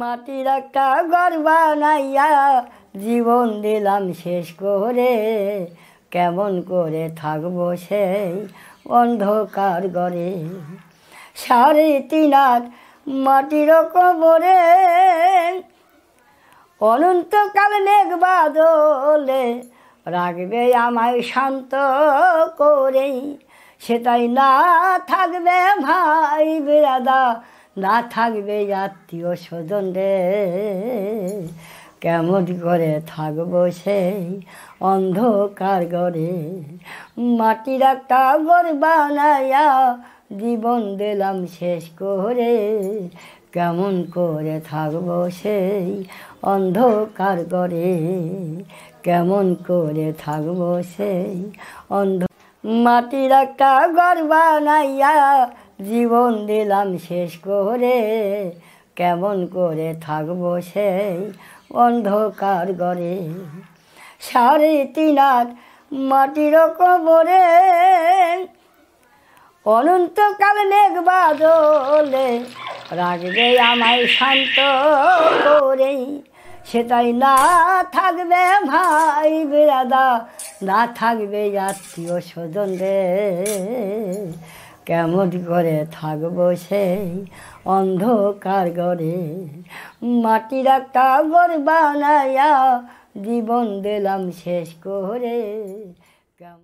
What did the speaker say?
মাটির একটা ঘর বানাইয়া জীবন দিলাম শেষ করে কেমন করে থাকবো সেই অন্ধকার ঘরে সাড়ে তিনার মাটির কবরে অনন্তকাল মেঘ বাদলে রাখবে আমায় শান্ত করে সেটাই না থাকবে ভাই বেরাদা না থাকবে আত্মীয় স্বজন রে কেমন করে থাকবো সেই অন্ধকার ঘরে মাটির একটা ঘর বানাইয়া জীবন দিলাম শেষ করে কেমন করে থাকবো সেই অন্ধকার ঘরে কেমন করে থাকবো সেই অন্ধ মাটির একটা ঘর বানাইয়া জীবন দিলাম শেষ করে কেমন করে থাকবো সেই অন্ধকার ঘরে সাড়ে তিনার মাটির কবরে অনন্তকাল মেঘ বাদলে রাখবে আমায় শান্ত করে সেটাই না থাকবে ভাই বেড়াদা না থাকবে আত্মীয় স্বজন রে কেমন করে থাকবো সেই অন্ধকার ঘরে মাটির একটা ঘর বানাইয়া জীবন দিলাম শেষ করে কেমন